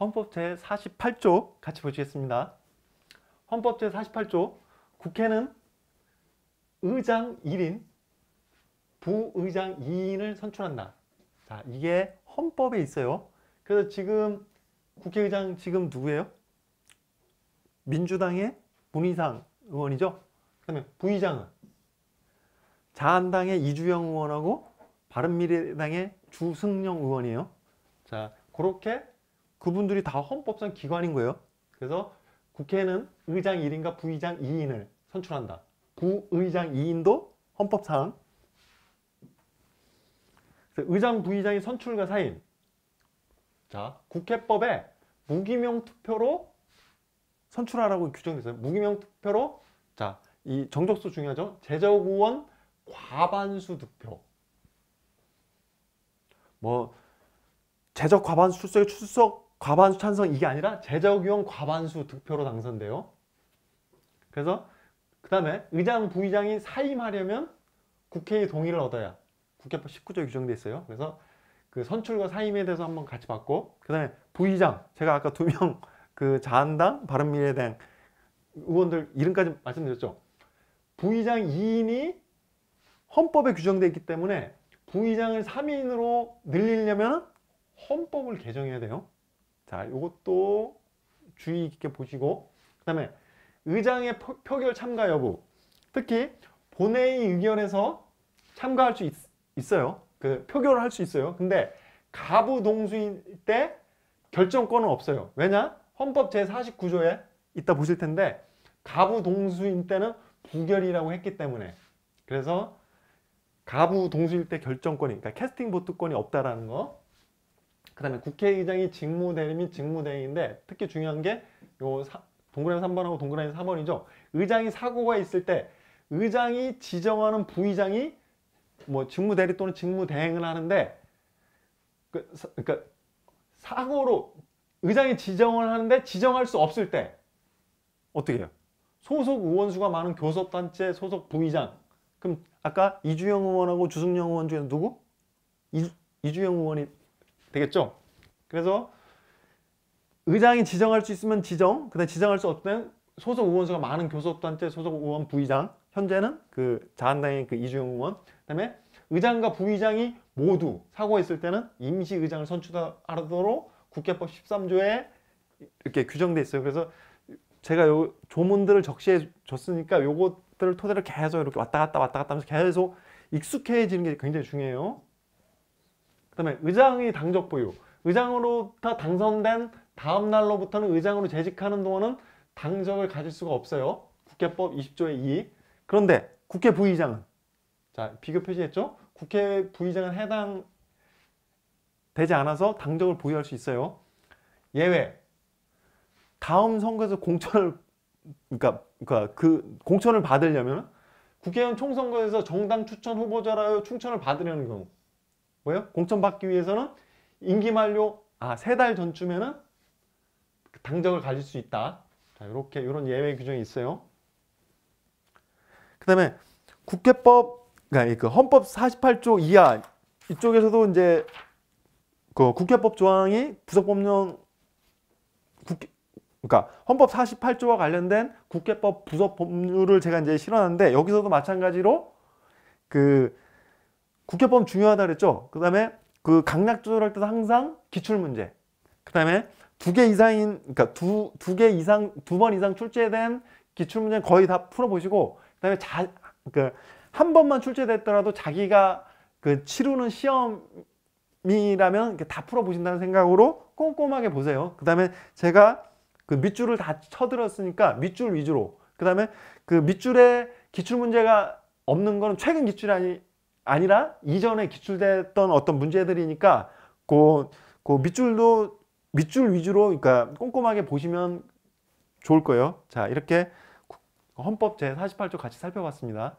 헌법 제48조 같이 보시겠습니다. 헌법 제48조 국회는 의장 1인, 부의장 2인을 선출한다. 자, 이게 헌법에 있어요. 그래서 지금 국회의장 지금 누구예요? 민주당의 문희상 의원이죠. 그다음에 부의장은 자한당의 이주영 의원하고 바른미래당의 주승용 의원이에요. 자, 그렇게 그분들이 다 헌법상 기관인 거예요. 그래서 국회는 의장 1인과 부의장 2인을 선출한다. 부의장 2인도 헌법상 의장 부의장이 선출과 사임 자 국회법에 무기명 투표로 선출하라고 규정됐어요. 무기명 투표로 자이 정적수 중요하죠. 제적 의원 과반수 득표 뭐 제적 과반수 출석 출석 과반수 찬성 이게 아니라 재적용 과반수 득표로 당선돼요. 그래서 그 다음에 의장, 부의장이 사임하려면 국회의 동의를 얻어야 국회법 19조에 규정돼 있어요. 그래서 그 선출과 사임에 대해서 한번 같이 봤고 그 다음에 부의장 제가 아까 두 명 그 자한당, 바른미래당 의원들 이름까지 말씀드렸죠. 부의장 2인이 헌법에 규정돼 있기 때문에 부의장을 3인으로 늘리려면 헌법을 개정해야 돼요. 자, 이것도 주의 깊게 보시고 그 다음에 의장의 포, 표결 참가 여부 특히 본회의 의결에서 참가할 수 있, 있어요. 그 표결을 할 수 있어요. 근데 가부 동수인 때 결정권은 없어요. 왜냐? 헌법 제49조에 있다 보실 텐데 가부 동수인 때는 부결이라고 했기 때문에 그래서 가부 동수일 때 결정권이 그러니까 캐스팅 보트권이 없다라는 거그 다음에 국회의장이 직무대리이 직무대행인데 특히 중요한 게요 동그라미 3번하고 동그라미 4번이죠. 의장이 사고가 있을 때 의장이 지정하는 부의장이 뭐 직무대리 또는 직무대행을 하는데 그, 그니까 사고로 의장이 지정을 하는데 지정할 수 없을 때 어떻게 해요? 소속 의원수가 많은 교섭단체 소속 부의장 그럼 아까 이주영 의원하고 주승영 의원 중에 누구? 이, 이주영 의원이 되겠죠? 그래서 의장이 지정할 수 있으면 지정, 그다음 지정할 수 없으면 소속 의원수가 많은 교섭단체 소속 의원 부의장, 현재는 그 자한당의 그 이주영 의원, 그다음에 의장과 부의장이 모두 사고했을 때는 임시 의장을 선출하도록 국회법 13조에 이렇게 규정돼 있어요. 그래서 제가 요 조문들을 적시해 줬으니까 요것들을 토대로 계속 이렇게 왔다 갔다 왔다 갔다 하면서 계속 익숙해지는 게 굉장히 중요해요. 그다음에 의장의 당적 보유. 의장으로부터 당선된 다음 날로부터는 의장으로 재직하는 동안은 당적을 가질 수가 없어요. 국회법 20조의 2. 그런데 국회 부의장은 자 비교 표시했죠? 국회 부의장은 해당 되지 않아서 당적을 보유할 수 있어요. 예외. 다음 선거에서 공천을 그러니까, 그러니까 그 공천을 받으려면 국회의원 총선거에서 정당 추천 후보자라요 충천을 받으려는 경우 뭐예요? 공천 받기 위해서는 임기 만료 아 세 달 전쯤에는 그 당적을 가질 수 있다. 자, 이렇게 이런 예외 규정이 있어요. 그다음에 국회법 그니까그 헌법 48조 이하 이쪽에서도 이제 그 국회법 조항이 부속법령 국회 그러니까 헌법 48조와 관련된 국회법 부속 법률을 제가 이제 실어놨는데 여기서도 마찬가지로 그 국회법 중요하다 그랬죠? 그 다음에 그 강약 조절할 때도 항상 기출문제. 그 다음에 두 개 이상인, 그러니까 두, 두 개 이상, 두 번 이상 출제된 기출문제 거의 다 풀어보시고, 그 다음에 자, 그, 한 번만 출제됐더라도 자기가 그 치르는 시험이라면 다 풀어보신다는 생각으로 꼼꼼하게 보세요. 그 다음에 제가 그 밑줄을 다 쳐들었으니까 밑줄 위주로. 그 다음에 그 밑줄에 기출문제가 없는 거는 최근 기출이 아니, 아니라 이전에 기출됐던 어떤 문제들이니까 그, 그 밑줄도 밑줄 위주로 그러니까 꼼꼼하게 보시면 좋을 거예요. 자 이렇게 헌법 제48조 같이 살펴봤습니다.